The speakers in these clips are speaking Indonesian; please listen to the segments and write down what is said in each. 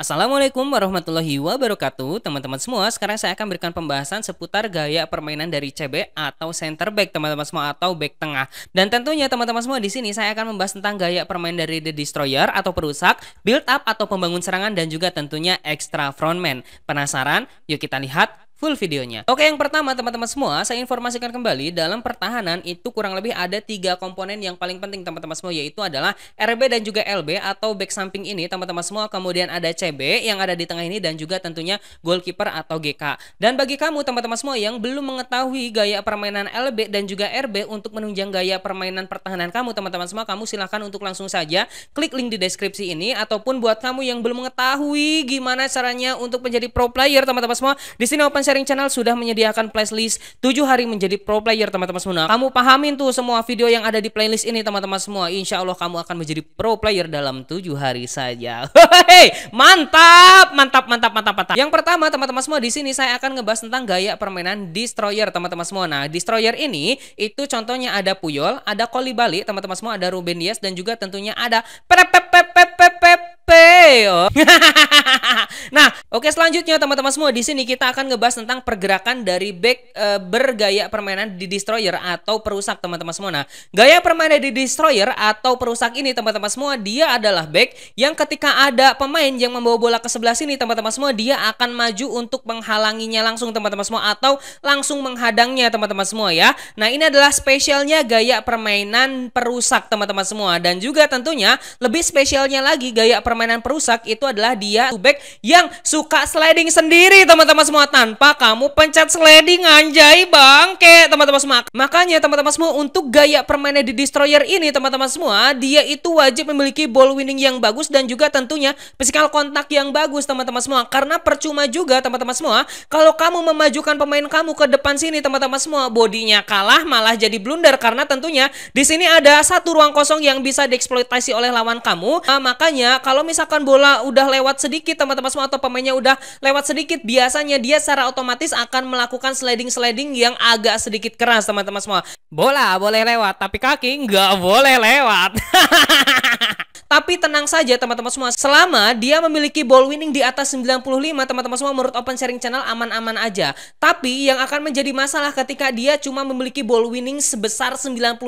Assalamualaikum warahmatullahi wabarakatuh Teman-teman semua, sekarang saya akan berikan pembahasan seputar gaya permainan dari CB atau center back teman-teman semua atau back tengah Dan tentunya teman-teman semua di sini saya akan membahas tentang gaya permainan dari The Destroyer atau perusak, build up atau pembangun serangan dan juga tentunya extra frontman Penasaran? Yuk kita lihat full videonya. Oke, yang pertama teman-teman semua, saya informasikan kembali dalam pertahanan itu kurang lebih ada tiga komponen yang paling penting teman-teman semua yaitu adalah RB dan juga LB atau back samping ini teman-teman semua, kemudian ada CB yang ada di tengah ini dan juga tentunya goalkeeper atau GK. Dan bagi kamu teman-teman semua yang belum mengetahui gaya permainan LB dan juga RB untuk menunjang gaya permainan pertahanan kamu teman-teman semua, kamu silahkan untuk langsung saja klik link di deskripsi ini ataupun buat kamu yang belum mengetahui gimana caranya untuk menjadi pro player teman-teman semua, di sini Open Sharing Channel sudah menyediakan playlist 7 hari menjadi pro player teman-teman semua. Kamu pahamin tuh semua video yang ada di playlist ini teman-teman semua. Insya Allah kamu akan menjadi pro player dalam 7 hari saja. Hei, mantap, mantap, mantap, mantap, mantap. Yang pertama teman-teman semua di sini saya akan ngebahas tentang gaya permainan Destroyer teman-teman semua. Nah, Destroyer ini itu contohnya ada Puyol, ada Kolibali teman-teman semua, ada Ruben Dias dan juga tentunya ada Pepe Oh. nah, oke okay, selanjutnya teman-teman semua di sini kita akan ngebahas tentang pergerakan dari back e, bergaya permainan di destroyer atau perusak teman-teman semua. Nah, gaya permainan di destroyer atau perusak ini teman-teman semua dia adalah back yang ketika ada pemain yang membawa bola ke sebelah sini teman-teman semua dia akan maju untuk menghalanginya langsung teman-teman semua atau langsung menghadangnya teman-teman semua ya. Nah, ini adalah spesialnya gaya permainan perusak teman-teman semua dan juga tentunya lebih spesialnya lagi gaya permainan rusak itu adalah dia back yang suka sliding sendiri teman-teman semua tanpa kamu pencet sliding anjay bangke teman-teman semua. Makanya teman-teman semua untuk gaya permainan di destroyer ini teman-teman semua dia itu wajib memiliki ball winning yang bagus dan juga tentunya physical kontak yang bagus teman-teman semua karena percuma juga teman-teman semua kalau kamu memajukan pemain kamu ke depan sini teman-teman semua bodinya kalah malah jadi blunder karena tentunya di sini ada satu ruang kosong yang bisa dieksploitasi oleh lawan kamu. Nah, makanya kalau misalkan misalkan bola udah lewat sedikit teman-teman semua atau pemainnya udah lewat sedikit biasanya dia secara otomatis akan melakukan sliding-sliding yang agak sedikit keras teman-teman semua. Bola boleh lewat tapi kaki nggak boleh lewat. Tapi tenang saja teman-teman semua, selama dia memiliki ball winning di atas 95, teman-teman semua menurut Open Sharing Channel aman-aman aja. Tapi yang akan menjadi masalah ketika dia cuma memiliki ball winning sebesar 91,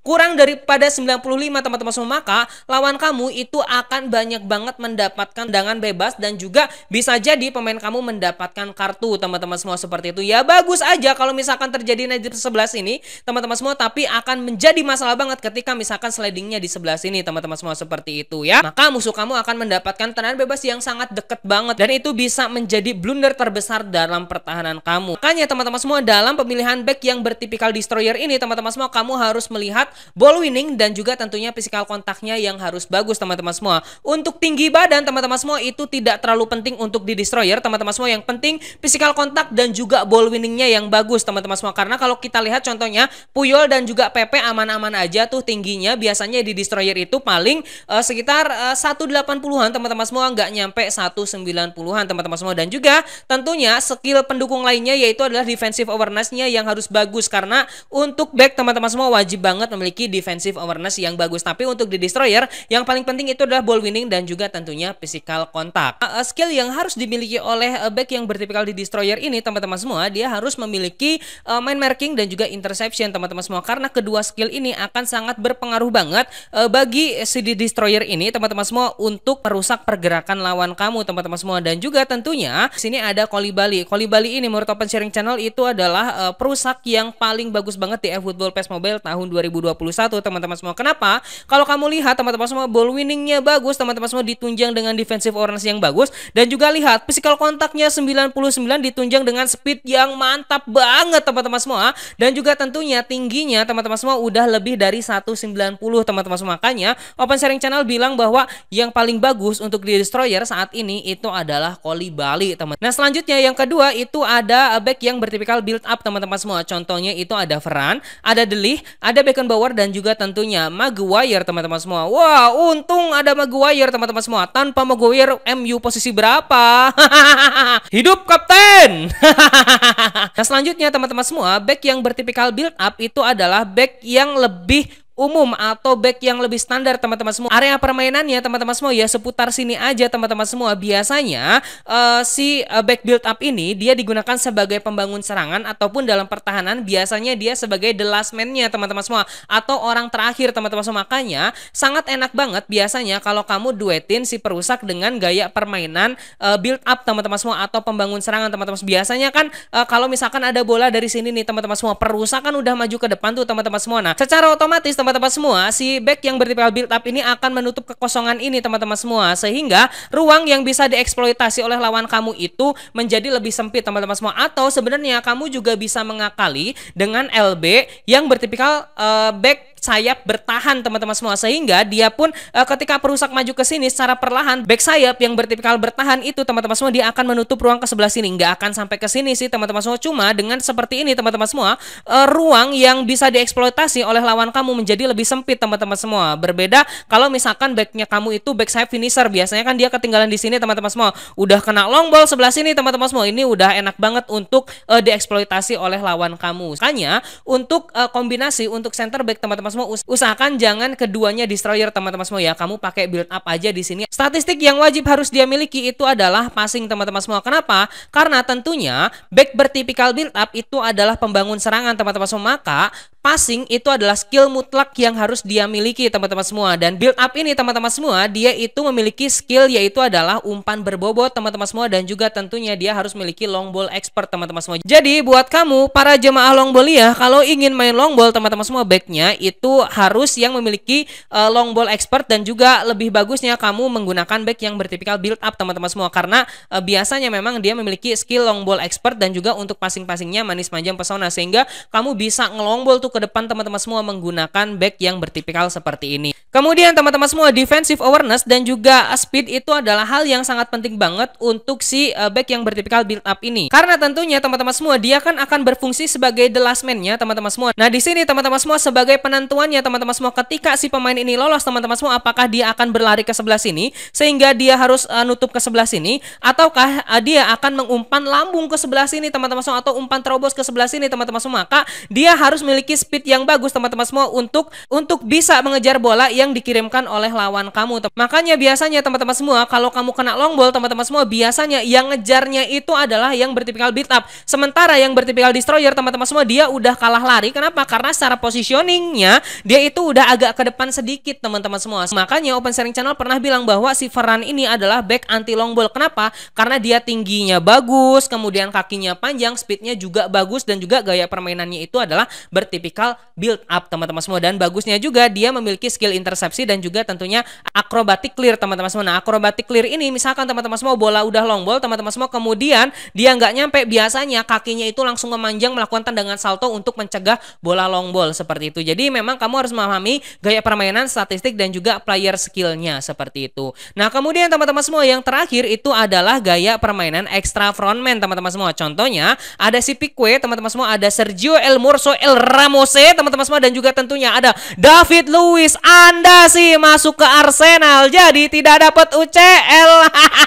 kurang daripada 95 teman-teman semua, maka lawan kamu itu akan banyak banget mendapatkan tendangan bebas dan juga bisa jadi pemain kamu mendapatkan kartu teman-teman semua seperti itu. Ya bagus aja kalau misalkan terjadi di 11 ini teman-teman semua tapi akan menjadi masalah banget ketika misalkan slidingnya di sebelah ini teman-teman semua seperti itu ya, maka musuh kamu akan mendapatkan tenaga bebas yang sangat deket banget dan itu bisa menjadi blunder terbesar dalam pertahanan kamu. Makanya teman-teman semua dalam pemilihan back yang bertipikal destroyer ini teman-teman semua kamu harus melihat ball winning dan juga tentunya physical kontaknya yang harus bagus teman-teman semua. Untuk tinggi badan teman-teman semua itu tidak terlalu penting untuk di destroyer teman-teman semua yang penting physical kontak dan juga ball winningnya yang bagus teman-teman semua karena kalau kita lihat contohnya Puyol dan juga Pepe aman-aman aja tuh tingginya biasanya di destroyer itu paling uh, sekitar uh, eh, 180-an teman-teman semua nggak nyampe 190-an teman-teman semua dan juga tentunya skill pendukung lainnya yaitu adalah defensive awareness-nya yang harus bagus karena untuk back teman-teman semua wajib banget memiliki defensive awareness yang bagus tapi untuk di destroyer yang paling penting itu adalah ball winning dan juga tentunya physical contact Uh, skill yang harus dimiliki oleh uh, back yang bertipikal di destroyer ini teman-teman semua dia harus memiliki uh, main marking dan juga interception teman-teman semua karena kedua skill ini akan sangat berpengaruh banget uh, bagi si destroyer ini teman-teman semua untuk merusak pergerakan lawan kamu teman-teman semua dan juga tentunya sini ada Kolibali. Kolibali ini menurut Open Sharing Channel itu adalah uh, perusak yang paling bagus banget di Football PES Mobile tahun 2021 teman-teman semua. Kenapa? Kalau kamu lihat teman-teman semua ball winningnya bagus, teman-teman semua ditunjang dengan defensive orange yang bagus dan juga lihat physical kontaknya 99 ditunjang dengan speed yang mantap banget teman-teman semua dan juga tentunya tingginya teman-teman semua udah lebih dari 190 teman-teman semua. Makanya Open Sharing Channel bilang bahwa yang paling bagus untuk di destroyer saat ini itu adalah Koli Bali, teman. Nah, selanjutnya yang kedua itu ada back yang bertipikal build up, teman-teman semua. Contohnya itu ada veran, ada Delih, ada bower dan juga tentunya Maguire, teman-teman semua. Wah, untung ada Maguire, teman-teman semua. Tanpa Maguire, MU posisi berapa? Hidup kapten. nah, selanjutnya teman-teman semua, back yang bertipikal build up itu adalah back yang lebih umum atau back yang lebih standar teman-teman semua. Area permainannya teman-teman semua ya seputar sini aja teman-teman semua. Biasanya uh, si uh, back build up ini dia digunakan sebagai pembangun serangan ataupun dalam pertahanan biasanya dia sebagai the last man-nya teman-teman semua atau orang terakhir teman-teman semua. Makanya sangat enak banget biasanya kalau kamu duetin si perusak dengan gaya permainan uh, build up teman-teman semua atau pembangun serangan teman-teman. Biasanya kan uh, kalau misalkan ada bola dari sini nih teman-teman semua perusak kan udah maju ke depan tuh teman-teman semua. Nah, secara otomatis teman teman-teman semua, si back yang bertipe build up ini akan menutup kekosongan ini teman-teman semua sehingga ruang yang bisa dieksploitasi oleh lawan kamu itu menjadi lebih sempit teman-teman semua atau sebenarnya kamu juga bisa mengakali dengan LB yang bertipikal uh, eh, back sayap bertahan teman-teman semua sehingga dia pun uh, ketika perusak maju ke sini secara perlahan back sayap yang bertipikal bertahan itu teman-teman semua dia akan menutup ruang ke sebelah sini nggak akan sampai ke sini sih teman-teman semua cuma dengan seperti ini teman-teman semua uh, ruang yang bisa dieksploitasi oleh lawan kamu menjadi lebih sempit teman-teman semua berbeda kalau misalkan backnya kamu itu back sayap finisher biasanya kan dia ketinggalan di sini teman-teman semua udah kena long ball sebelah sini teman-teman semua ini udah enak banget untuk uh, dieksploitasi oleh lawan kamu makanya untuk uh, kombinasi untuk center back teman-teman teman-teman semua. Usahakan jangan keduanya destroyer teman-teman semua ya. Kamu pakai build up aja di sini. Statistik yang wajib harus dia miliki itu adalah passing teman-teman semua. Kenapa? Karena tentunya back bertipikal build up itu adalah pembangun serangan teman-teman semua. Maka passing itu adalah skill mutlak yang harus dia miliki teman-teman semua dan build up ini teman-teman semua dia itu memiliki skill yaitu adalah umpan berbobot teman-teman semua dan juga tentunya dia harus memiliki long ball expert teman-teman semua. Jadi buat kamu para jemaah long ball ya kalau ingin main long ball teman-teman semua backnya itu harus yang memiliki uh, long ball expert dan juga lebih bagusnya kamu menggunakan back yang bertipikal build up teman-teman semua karena uh, biasanya memang dia memiliki skill long ball expert dan juga untuk passing-passingnya manis manjang pesona sehingga kamu bisa ngelong ball tuh ke depan teman-teman semua menggunakan bag yang bertipikal seperti ini. Kemudian teman-teman semua defensive awareness dan juga speed itu adalah hal yang sangat penting banget untuk si eh, back yang bertipikal build up ini. Karena tentunya teman-teman semua dia kan akan berfungsi sebagai the last man-nya teman-teman semua. Nah, di sini teman-teman semua sebagai penentuannya teman-teman semua ketika si pemain ini lolos teman-teman semua apakah dia akan berlari ke sebelah sini sehingga dia harus uh, nutup ke sebelah sini ataukah uh, dia akan mengumpan lambung ke sebelah sini teman-teman semua atau umpan terobos ke sebelah sini teman-teman semua. Maka dia harus memiliki speed yang bagus teman-teman semua untuk untuk bisa mengejar bola yang dikirimkan oleh lawan kamu. Makanya biasanya teman-teman semua kalau kamu kena long ball teman-teman semua biasanya yang ngejarnya itu adalah yang bertipikal build up. Sementara yang bertipikal destroyer teman-teman semua dia udah kalah lari. Kenapa? Karena secara positioningnya dia itu udah agak ke depan sedikit teman-teman semua. Makanya Open Sharing Channel pernah bilang bahwa si Ferran ini adalah back anti long ball. Kenapa? Karena dia tingginya bagus, kemudian kakinya panjang, speednya juga bagus dan juga gaya permainannya itu adalah bertipikal build up teman-teman semua dan bagusnya juga dia memiliki skill internet intersepsi dan juga tentunya akrobatik clear teman-teman semua. Nah, akrobatik clear ini misalkan teman-teman semua bola udah long ball, teman-teman semua kemudian dia nggak nyampe biasanya kakinya itu langsung memanjang melakukan tendangan salto untuk mencegah bola long ball seperti itu. Jadi memang kamu harus memahami gaya permainan, statistik dan juga player skillnya seperti itu. Nah, kemudian teman-teman semua yang terakhir itu adalah gaya permainan extra frontman teman-teman semua. Contohnya ada si Pique, teman-teman semua ada Sergio El Morso El Ramose teman-teman semua dan juga tentunya ada David Luiz An sih masuk ke Arsenal jadi tidak dapat UCL.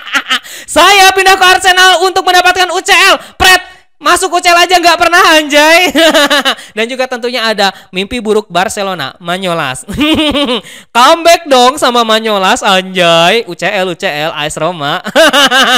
Saya pindah ke Arsenal untuk mendapatkan UCL. Pret Masuk UCL aja nggak pernah anjay. Dan juga tentunya ada mimpi buruk Barcelona, Manyolas. Comeback dong sama Manyolas anjay. UCL UCL AS Roma.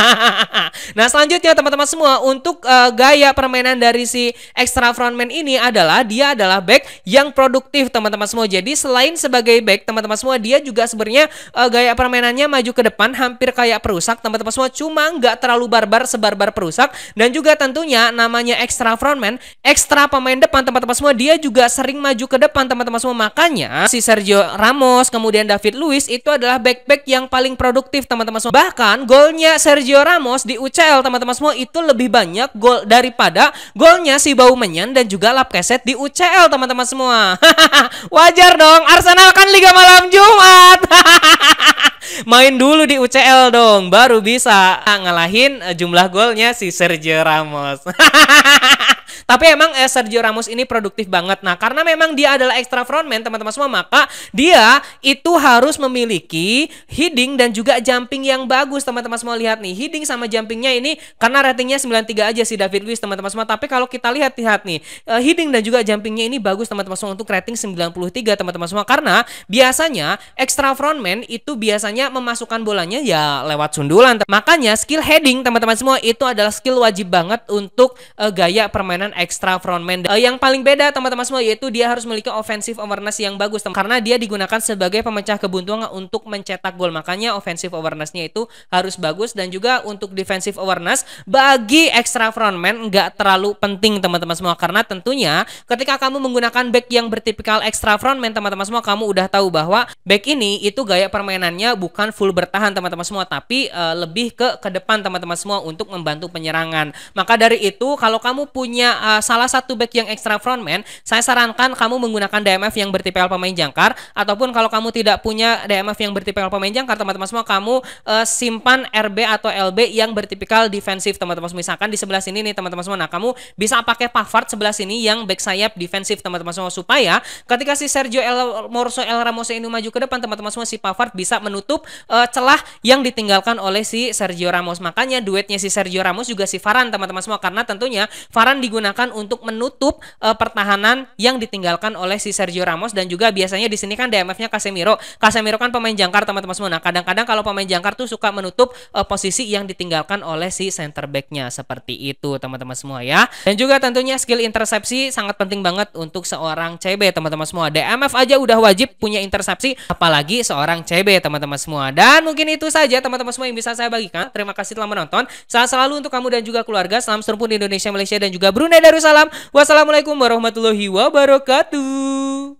nah, selanjutnya teman-teman semua untuk uh, gaya permainan dari si extra frontman ini adalah dia adalah back yang produktif teman-teman semua. Jadi selain sebagai back teman-teman semua dia juga sebenarnya uh, gaya permainannya maju ke depan hampir kayak perusak teman-teman semua cuma nggak terlalu barbar sebarbar perusak dan juga tentunya namanya extra frontman, extra pemain depan teman-teman semua, dia juga sering maju ke depan teman-teman semua. Makanya si Sergio Ramos, kemudian David Luiz itu adalah back-back yang paling produktif teman-teman semua. Bahkan golnya Sergio Ramos di UCL teman-teman semua itu lebih banyak gol daripada golnya si Baumenyan dan juga Lap Lapkeset di UCL teman-teman semua. Wajar dong, Arsenal kan Liga Malam Jumat. main dulu di UCL dong, baru bisa ngalahin eh, jumlah golnya si Sergio Ramos. Tapi emang eh, Sergio Ramos ini produktif banget. Nah, karena memang dia adalah extra frontman teman-teman semua, maka dia itu harus memiliki heading dan juga jumping yang bagus teman-teman semua lihat nih. Heading sama jumpingnya ini karena ratingnya 93 aja si David Luiz teman-teman semua. Tapi kalau kita lihat-lihat nih, uh, heading dan juga jumpingnya ini bagus teman-teman semua untuk rating 93 teman-teman semua karena biasanya extra frontman itu biasanya memasukkan bolanya ya lewat sundulan. Makanya skill heading teman-teman semua itu adalah skill wajib banget untuk uh, gaya permainan ekstra frontman. Uh, yang paling beda teman-teman semua yaitu dia harus memiliki offensive awareness yang bagus teman karena dia digunakan sebagai pemecah kebuntuan untuk mencetak gol. Makanya offensive awarenessnya itu harus bagus dan juga untuk defensive awareness bagi ekstra frontman nggak terlalu penting teman-teman semua karena tentunya ketika kamu menggunakan back yang bertipikal ekstra frontman teman-teman semua kamu udah tahu bahwa back ini itu gaya permainannya bukan full bertahan teman-teman semua tapi uh, lebih ke ke depan teman-teman semua untuk membantu penyerangan. Maka dari itu kalau kamu punya uh, salah satu back yang extra frontman, saya sarankan kamu menggunakan DMF yang bertipel pemain jangkar ataupun kalau kamu tidak punya DMF yang bertipel pemain jangkar, teman-teman semua kamu uh, simpan RB atau LB yang bertipikal defensif, teman-teman semua. Misalkan di sebelah sini nih, teman-teman semua. Nah, kamu bisa pakai Pavard sebelah sini yang back sayap defensif, teman-teman semua supaya ketika si Sergio El Morso El Ramos ini maju ke depan, teman-teman semua si Pavard bisa menutup uh, celah yang ditinggalkan oleh si Sergio Ramos. Makanya duetnya si Sergio Ramos juga si Faran, teman-teman semua karena tentunya Faran digunakan digunakan untuk menutup uh, pertahanan yang ditinggalkan oleh si Sergio Ramos dan juga biasanya di sini kan DMF-nya Casemiro. Casemiro kan pemain jangkar teman-teman semua. Nah, kadang-kadang kalau pemain jangkar tuh suka menutup uh, posisi yang ditinggalkan oleh si center back-nya seperti itu teman-teman semua ya. Dan juga tentunya skill intersepsi sangat penting banget untuk seorang CB teman-teman semua. DMF aja udah wajib punya intersepsi apalagi seorang CB teman-teman semua. Dan mungkin itu saja teman-teman semua yang bisa saya bagikan. Terima kasih telah menonton. Salam selalu untuk kamu dan juga keluarga. Salam serumpun Indonesia, Malaysia dan juga Brunei Darussalam. Wassalamualaikum warahmatullahi wabarakatuh.